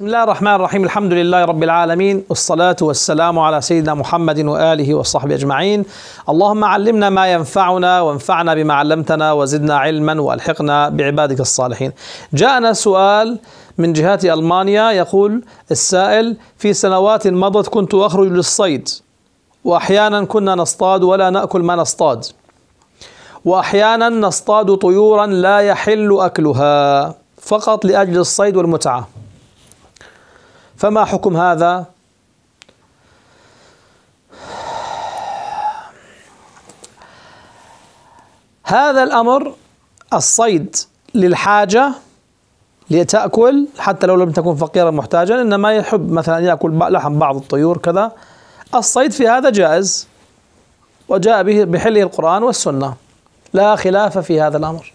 بسم الله الرحمن الرحيم الحمد لله رب العالمين والصلاة والسلام على سيدنا محمد وآله وصحبه أجمعين اللهم علمنا ما ينفعنا وانفعنا بما علمتنا وزدنا علما وألحقنا بعبادك الصالحين جاءنا سؤال من جهات ألمانيا يقول السائل في سنوات مضت كنت أخرج للصيد وأحيانا كنا نصطاد ولا نأكل ما نصطاد وأحيانا نصطاد طيورا لا يحل أكلها فقط لأجل الصيد والمتعة فما حكم هذا هذا الأمر الصيد للحاجة لتأكل حتى لو لم تكن فقيرا محتاجا إنما يحب مثلا يأكل لحم بعض الطيور كذا الصيد في هذا جائز وجاء به بحله القرآن والسنة لا خلاف في هذا الأمر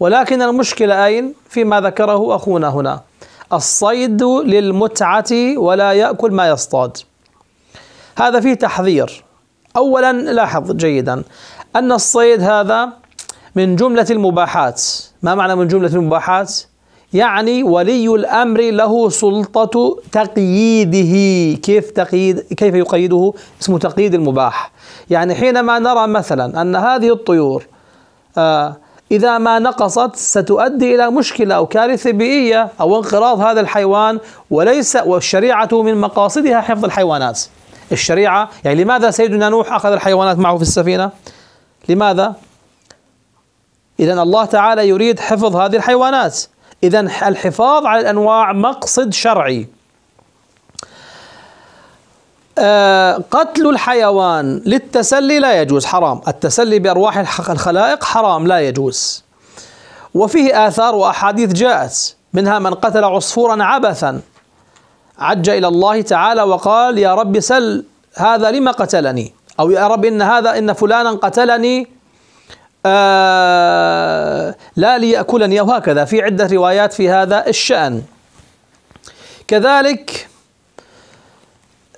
ولكن المشكلة أين فيما ذكره أخونا هنا الصيد للمتعة ولا يأكل ما يصطاد هذا فيه تحذير أولا لاحظ جيدا أن الصيد هذا من جملة المباحات ما معنى من جملة المباحات؟ يعني ولي الأمر له سلطة تقييده كيف تقييد كيف يقيده اسمه تقييد المباح يعني حينما نرى مثلا أن هذه الطيور آه إذا ما نقصت ستؤدي إلى مشكلة أو كارثة بيئية أو انقراض هذا الحيوان وليس والشريعة من مقاصدها حفظ الحيوانات الشريعة يعني لماذا سيدنا نوح أخذ الحيوانات معه في السفينة لماذا إذا الله تعالى يريد حفظ هذه الحيوانات إذا الحفاظ على الأنواع مقصد شرعي آه، قتل الحيوان للتسلي لا يجوز حرام التسلي بأرواح الخلائق حرام لا يجوز وفيه آثار وأحاديث جاءت منها من قتل عصفورا عبثا عج إلى الله تعالى وقال يا رب سل هذا لما قتلني أو يا رب إن هذا إن فلانا قتلني آه لا ليأكلني أو هكذا في عدة روايات في هذا الشأن كذلك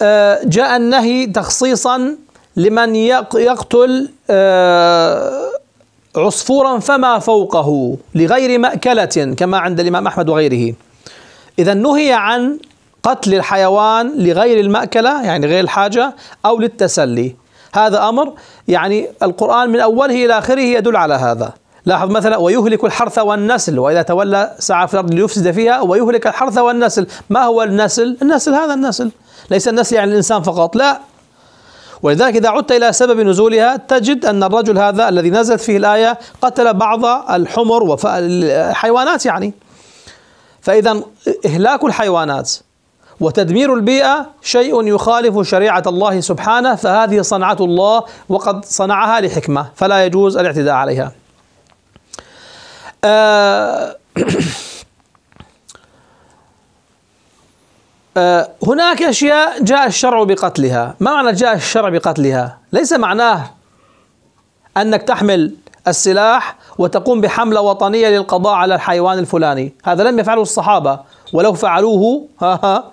آه، جاء النهي تخصيصا لمن يقتل آه، عصفورا فما فوقه لغير مأكلة كما عند الإمام أحمد وغيره إذا نهي عن قتل الحيوان لغير المأكلة يعني غير الحاجة أو للتسلي هذا أمر يعني القرآن من أوله إلى آخره يدل على هذا لاحظ مثلا ويهلك الحرث والنسل وإذا تولى سعى في الأرض ليفسد فيها ويهلك الحرث والنسل ما هو النسل؟ النسل هذا النسل ليس النسل يعني الإنسان فقط لا ولذلك إذا عدت إلى سبب نزولها تجد أن الرجل هذا الذي نزلت فيه الآية قتل بعض الحمر والحيوانات يعني فإذا إهلاك الحيوانات وتدمير البيئة شيء يخالف شريعة الله سبحانه فهذه صنعة الله وقد صنعها لحكمة فلا يجوز الاعتداء عليها آه، آه، هناك أشياء جاء الشرع بقتلها ما معنى جاء الشرع بقتلها ليس معناه أنك تحمل السلاح وتقوم بحملة وطنية للقضاء على الحيوان الفلاني هذا لم يفعله الصحابة ولو فعلوه ها ها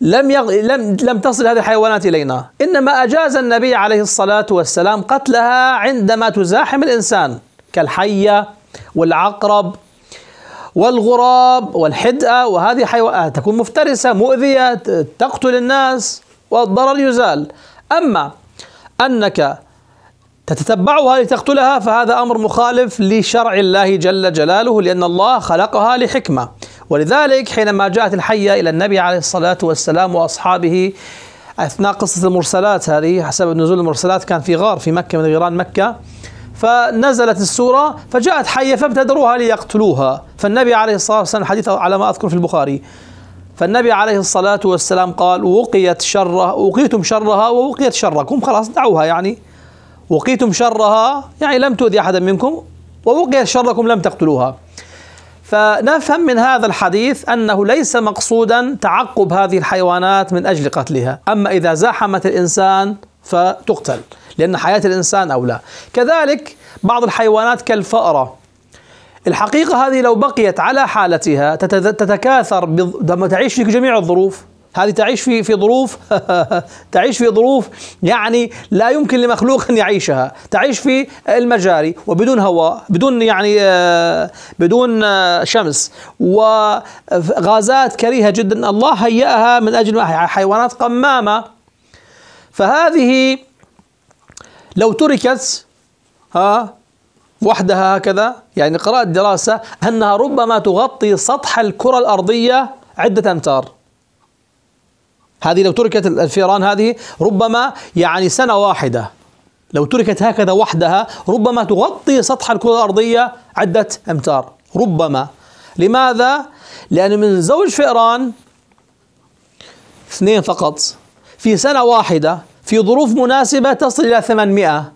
لم يغ... لم لم تصل هذه الحيوانات الينا، انما اجاز النبي عليه الصلاه والسلام قتلها عندما تزاحم الانسان كالحيه والعقرب والغراب والحدأة وهذه حيوانات تكون مفترسة مؤذية تقتل الناس والضرر يزال أما أنك تتتبعها لتقتلها فهذا أمر مخالف لشرع الله جل جلاله لأن الله خلقها لحكمة ولذلك حينما جاءت الحية إلى النبي عليه الصلاة والسلام وأصحابه أثناء قصة المرسلات هذه حسب نزول المرسلات كان في غار في مكة من غيران مكة فنزلت السورة فجاءت حية فابتدروها ليقتلوها فالنبي عليه الصلاة والسلام حديث على ما أذكر في البخاري فالنبي عليه الصلاة والسلام قال وقيت شرها وقيتم شرها ووقيت شركم خلاص دعوها يعني وقيتم شرها يعني لم تؤذي أحدا منكم ووقيت شركم لم تقتلوها فنفهم من هذا الحديث أنه ليس مقصودا تعقب هذه الحيوانات من أجل قتلها أما إذا زاحمت الإنسان فتقتل لأن حياة الإنسان أولى كذلك بعض الحيوانات كالفأرة الحقيقة هذه لو بقيت على حالتها تتكاثر لما تعيش في جميع الظروف هذه تعيش في في ظروف تعيش في ظروف يعني لا يمكن لمخلوق ان يعيشها، تعيش في المجاري وبدون هواء، بدون يعني آه، بدون آه، شمس وغازات كريهه جدا الله هيأها من اجل حيوانات قمامه فهذه لو تركت ها وحدها هكذا يعني قرأت دراسة أنها ربما تغطي سطح الكرة الأرضية عدة أمتار هذه لو تركت الفئران هذه ربما يعني سنة واحدة لو تركت هكذا وحدها ربما تغطي سطح الكرة الأرضية عدة أمتار ربما لماذا؟ لأن من زوج فئران اثنين فقط في سنة واحدة في ظروف مناسبة تصل إلى 800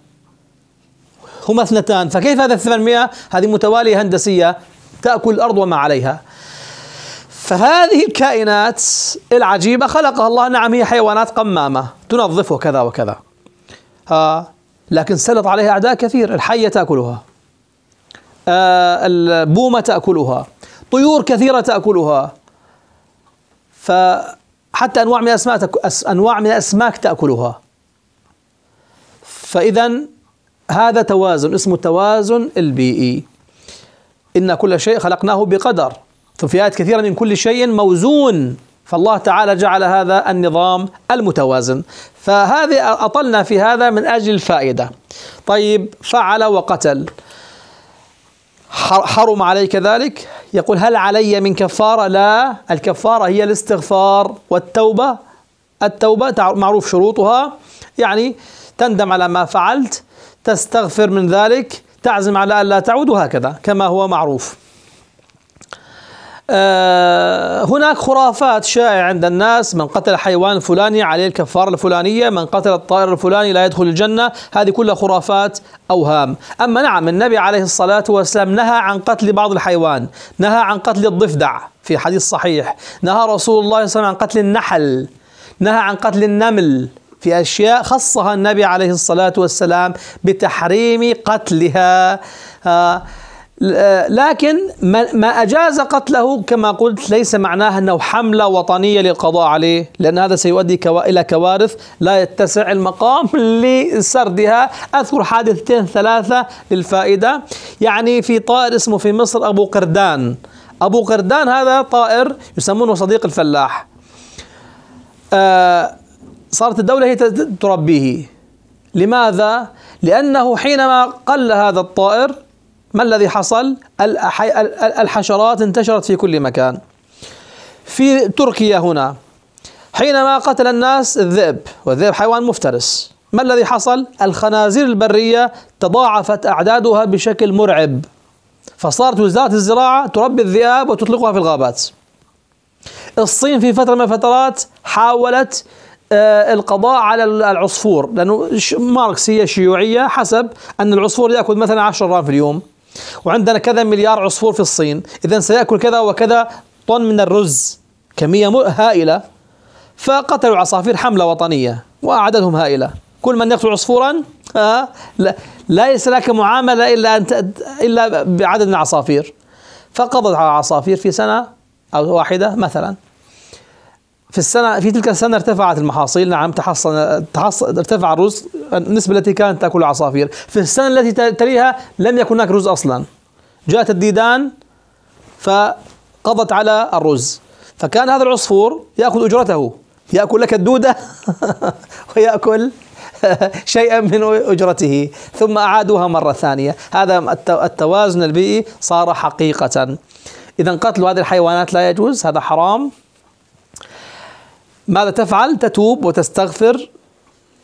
هما اثنتان فكيف هذا 800 هذه متوالية هندسية تأكل الأرض وما عليها فهذه الكائنات العجيبة خلقها الله نعم هي حيوانات قمامة تنظف وكذا وكذا آه لكن سلط عليها أعداء كثير الحية تأكلها آه البومة تأكلها طيور كثيرة تأكلها ف حتى أنواع من الأسماك أنواع من الأسماك تأكلها فإذا هذا توازن اسمه التوازن البيئي إن كل شيء خلقناه بقدر ففي آيات كثيرة من كل شيء موزون فالله تعالى جعل هذا النظام المتوازن فهذه أطلنا في هذا من أجل الفائدة طيب فعل وقتل حرم عليك ذلك يقول هل علي من كفارة لا الكفارة هي الاستغفار والتوبة التوبة معروف شروطها يعني تندم على ما فعلت تستغفر من ذلك تعزم على ألا تعود وهكذا كما هو معروف آه، هناك خرافات شائعة عند الناس من قتل حيوان فلاني عليه الكفارة الفلانية من قتل الطائر الفلاني لا يدخل الجنة هذه كلها خرافات أوهام أما نعم النبي عليه الصلاة والسلام نهى عن قتل بعض الحيوان نهى عن قتل الضفدع في حديث صحيح نهى رسول الله صلى الله عليه وسلم عن قتل النحل نهى عن قتل النمل في أشياء خصها النبي عليه الصلاة والسلام بتحريم قتلها آه لكن ما أجاز قتله كما قلت ليس معناه أنه حملة وطنية للقضاء عليه لأن هذا سيؤدي إلى كوارث لا يتسع المقام لسردها أذكر حادثتين ثلاثة للفائدة يعني في طائر اسمه في مصر أبو قردان أبو قردان هذا طائر يسمونه صديق الفلاح آه، صارت الدولة هي تربيه لماذا؟ لأنه حينما قل هذا الطائر ما الذي حصل الحشرات انتشرت في كل مكان في تركيا هنا حينما قتل الناس الذئب والذئب حيوان مفترس ما الذي حصل الخنازير البرية تضاعفت أعدادها بشكل مرعب فصارت وزارة الزراعة تربي الذئاب وتطلقها في الغابات الصين في فترة من الفترات حاولت آه، القضاء على العصفور لأنه ماركس هي شيوعية حسب أن العصفور يأكل مثلا 10 غرام في اليوم وعندنا كذا مليار عصفور في الصين إذا سيأكل كذا وكذا طن من الرز كمية هائلة فقتلوا العصافير حملة وطنية وأعددهم هائلة كل من يقتل عصفورا آه لا ليس لك معاملة إلا أن إلا بعدد من العصافير فقضت على العصافير في سنة أو واحدة مثلا في السنة في تلك السنة ارتفعت المحاصيل نعم تحصن تحصن ارتفع الرز النسبة التي كانت تأكل العصافير في السنة التي تليها لم يكن هناك رز أصلا جاءت الديدان فقضت على الرز فكان هذا العصفور يأخذ أجرته يأكل لك الدودة ويأكل شيئا من أجرته ثم أعادوها مرة ثانية هذا التوازن البيئي صار حقيقة إذا قتل هذه الحيوانات لا يجوز هذا حرام ماذا تفعل تتوب وتستغفر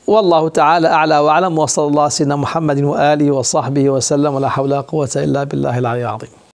والله تعالى أعلى وأعلم وصلى الله سيدنا محمد وآله وصحبه وسلم ولا حول ولا قوة إلا بالله العلي العظيم